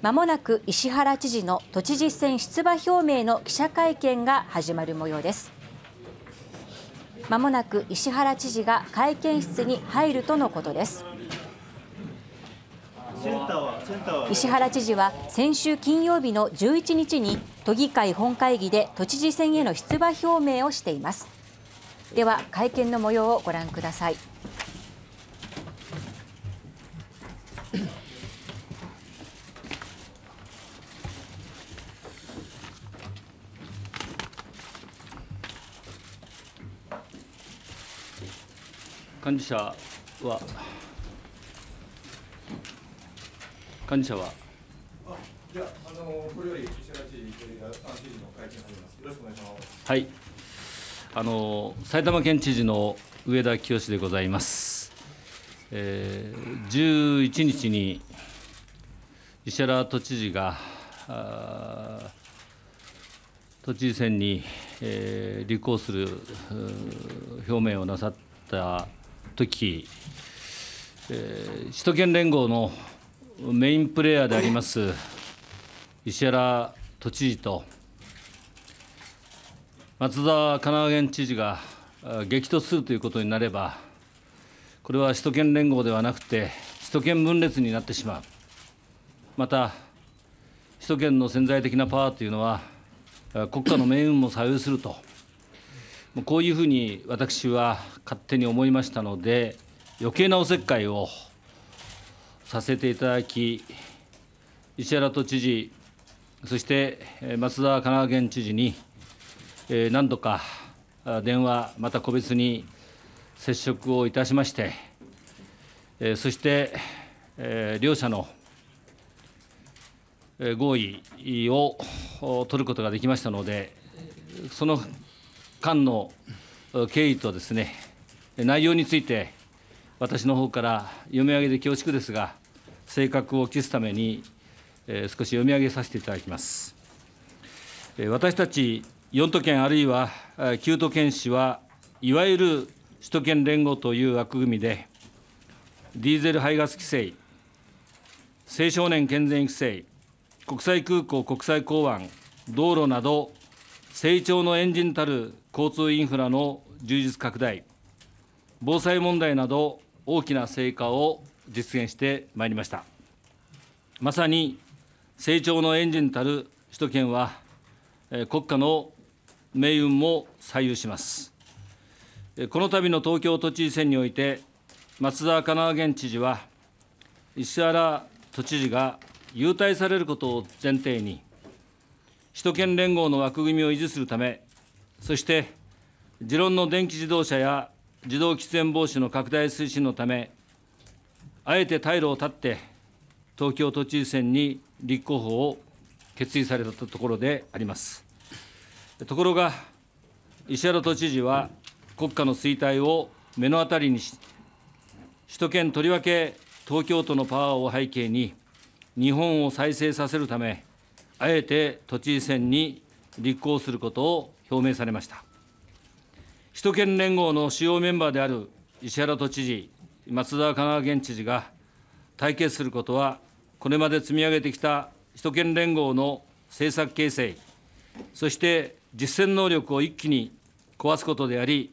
まもなく石原知事の都知事選出馬表明の記者会見が始まる模様ですまもなく石原知事が会見室に入るとのことです石原知事は先週金曜日の11日に都議会本会議で都知事選への出馬表明をしていますでは会見の模様をご覧ください幹事社は、幹事社は。じゃあ、あのこれより石知事の会見ます。よろしくお願いします。はい。あの埼玉県知事の上田清でございます。えー、11日に石原都知事が都知事選に、えー、立候補する表明をなさった時、えー、首都圏連合のメインプレーヤーであります石原都知事と松田神奈川県知事が激突するということになればこれは首都圏連合ではなくて首都圏分裂になってしまうまた首都圏の潜在的なパワーというのは国家の命運も左右すると。こういうふうに私は勝手に思いましたので、余計なおせっかいをさせていただき、石原都知事、そして松沢神奈川県知事に、何度か電話、また個別に接触をいたしまして、そして両者の合意を取ることができましたので、その間の経緯とですね内容について私の方から読み上げで恐縮ですが性格を期すために、えー、少し読み上げさせていただきます、えー、私たち4都県あるいは9都県市はいわゆる首都圏連合という枠組みでディーゼル排ガス規制青少年健全育成、国際空港国際港湾道路など成長のエンジンたる交通インフラの充実拡大、防災問題など大きな成果を実現してまいりました。まさに成長のエンジンたる首都圏は、国家の命運も左右します。この度の東京都知事選において、松沢神奈川県知事は、石原都知事が勇退されることを前提に、首都圏連合の枠組みを維持するため、そして、持論の電気自動車や自動喫煙防止の拡大推進のため、あえて退路を断って、東京都知事選に立候補を決意されたところであります。ところが、石原都知事は国家の衰退を目の当たりにし、首都圏とりわけ東京都のパワーを背景に、日本を再生させるため、あえて都知事選に立候補することを表明されました。首都圏連合の主要メンバーである石原都知事、松沢神奈川県知事が対決することは、これまで積み上げてきた首都圏連合の政策形成、そして実践能力を一気に壊すことであり、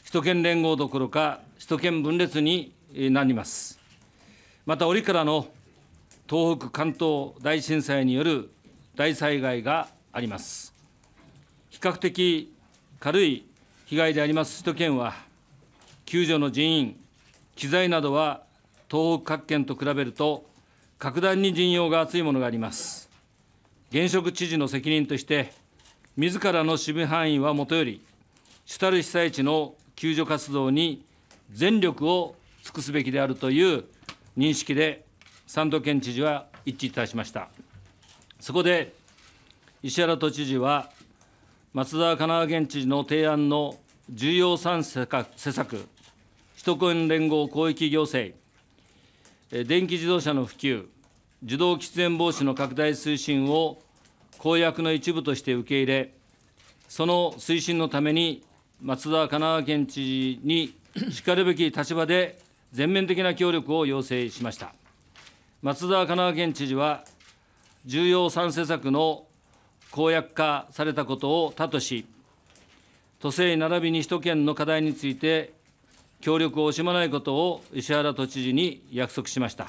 首都圏連合どころか、首都圏分裂になります。また折からの東北関東大震災による大災害があります。比較的軽い被害であります首都圏は、救助の人員、機材などは東北各県と比べると、格段に陣容が厚いものがあります。現職知事の責任として、自らの守備範囲はもとより、主たる被災地の救助活動に全力を尽くすべきであるという認識で、三都県知事は一致いたしました。そこで石原都知事は松沢神奈川県知事の提案の重要産施策、首都圏連合広域行政、電気自動車の普及、自動喫煙防止の拡大推進を公約の一部として受け入れ、その推進のために、松沢神奈川県知事にしかるべき立場で全面的な協力を要請しました。松沢神奈川県知事は、重要3政策の公約化されたことを他とし、都政並びに首都圏の課題について、協力を惜しまないことを石原都知事に約束しました。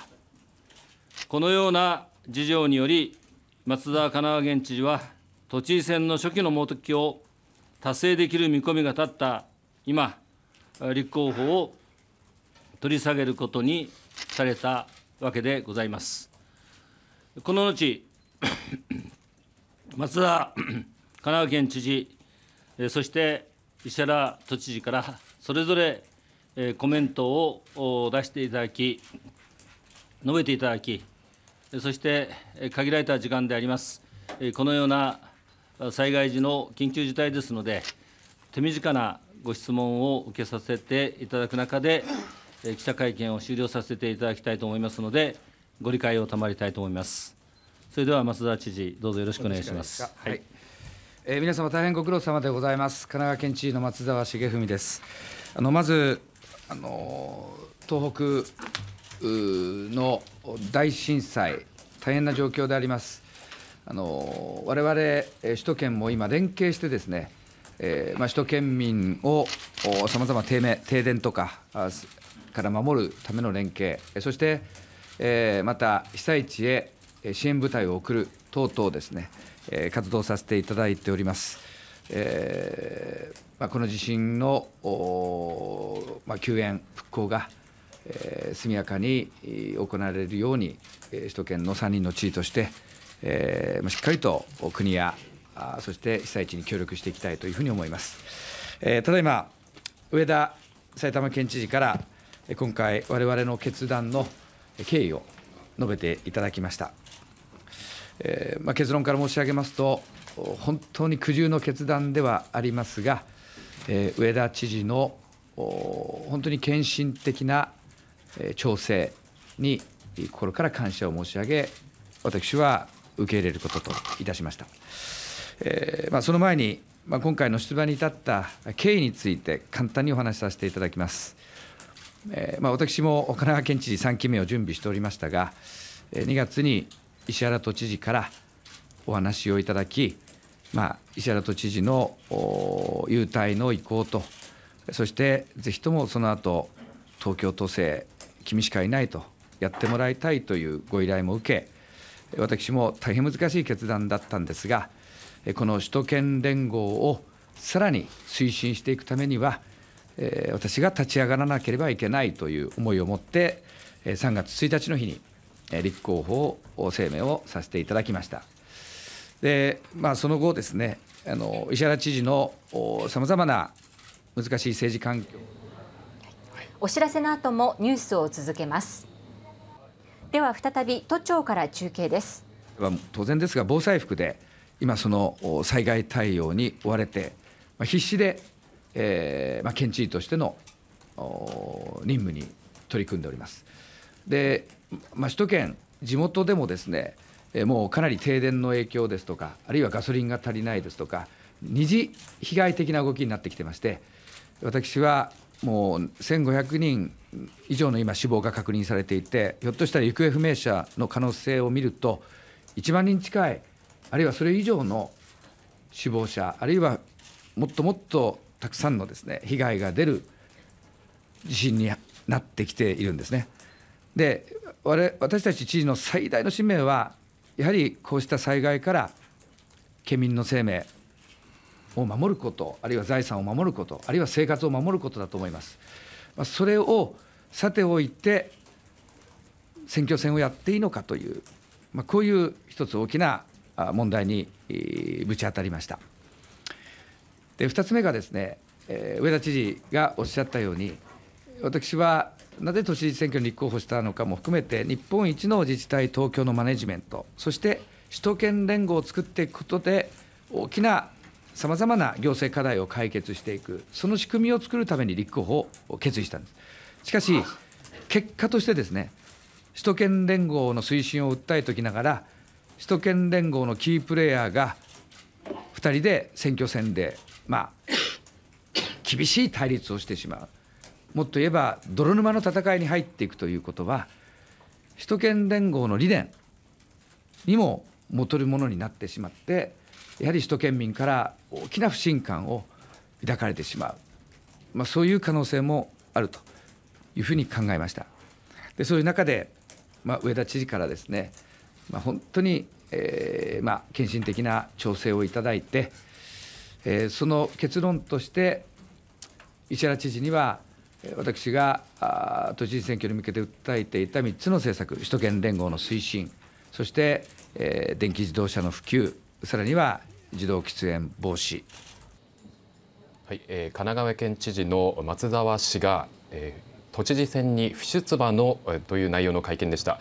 このような事情により、松田神奈川県知事は、都知事選の初期の目的を達成できる見込みが立った今、立候補を取り下げることにされたわけでございます。この後松田 神奈川県知事、そして石原都知事からそれぞれコメントを出していただき、述べていただき、そして限られた時間であります、このような災害時の緊急事態ですので、手短なご質問を受けさせていただく中で、記者会見を終了させていただきたいと思いますので、ご理解を賜りたいと思います。それでは増田知事、どうぞよろしくお願いします。はい、えー、皆様大変ご苦労様でございます。神奈川県知事の松沢茂文です。あのまずあの東北の大震災大変な状況であります。あの我々首都圏も今連携してですね、えー、まあ首都圏民をさまざま停電とかから守るための連携、そして、えー、また被災地へ支援部隊を送る等々ですね、え活動させていただいております。えー、まこの地震の、ま救援、復興が、え速やかに行われるように、え首都圏の3人の地位として、えー、しっかりと国やそして被災地に協力していきたいというふうに思います。えただいま上田埼玉県知事から今回我々の決断の経緯を述べていただきました。えー、まあ、結論から申し上げますと、本当に苦渋の決断ではありますが、えー、上田知事の本当に献身的な調整に心から感謝を申し上げ、私は受け入れることといたしました。えー、まあ、その前に、まあ、今回の出馬に至った経緯について簡単にお話しさせていただきます。えー、まあ、私も神奈川県知事3期目を準備しておりましたが、2月に石原都知事からお話をいただき、まあ、石原都知事の優待の意向とそしてぜひともその後東京都政君しかいないとやってもらいたいというご依頼も受け私も大変難しい決断だったんですがこの首都圏連合をさらに推進していくためには私が立ち上がらなければいけないという思いを持って3月1日の日に立候補を声明をさせていただきました。でまあ、その後ですねあの石原知事のさまざまな難しい政治環境、お知らせの後もニュースを続けますでは再び都庁から中継です当然ですが防災服で今その災害対応に追われて必死で、えーまあ、県知事としての任務に取り組んでおります。で、まあ、首都圏、地元でもですねもうかなり停電の影響ですとか、あるいはガソリンが足りないですとか、二次被害的な動きになってきてまして、私はもう1500人以上の今、死亡が確認されていて、ひょっとしたら行方不明者の可能性を見ると、1万人近い、あるいはそれ以上の死亡者、あるいはもっともっとたくさんのです、ね、被害が出る地震になってきているんですね。で我私たち知事の最大の使命は、やはりこうした災害から県民の生命を守ること、あるいは財産を守ること、あるいは生活を守ることだと思います。まあ、それをさておいて、選挙戦をやっていいのかという、まあ、こういう一つ大きな問題にぶち当たりました。で2つ目がですね、え上田知事がおっしゃったように、私はなぜ都知事選挙に立候補したのかも含めて、日本一の自治体、東京のマネジメント、そして首都圏連合を作っていくことで、大きなさまざまな行政課題を解決していく、その仕組みを作るために立候補を決意したんです。しかし、結果としてですね、首都圏連合の推進を訴えときながら、首都圏連合のキープレーヤーが2人で選挙戦で、まあ、厳しい対立をしてしまう。もっと言えば泥沼の戦いに入っていくということは首都圏連合の理念にも劣るものになってしまってやはり首都圏民から大きな不信感を抱かれてしまう、まあ、そういう可能性もあるというふうに考えましたでそういう中で、まあ、上田知事からですね、まあ、本当に、えーまあ、献身的な調整をいただいて、えー、その結論として石原知事には私が都知事選挙に向けて訴えていた3つの政策、首都圏連合の推進、そして、え電気自動車の普及、さらには自動喫煙防止。はいえ神奈川県知事の松沢氏が、え都知事選に不出馬の、えという内容の会見でした。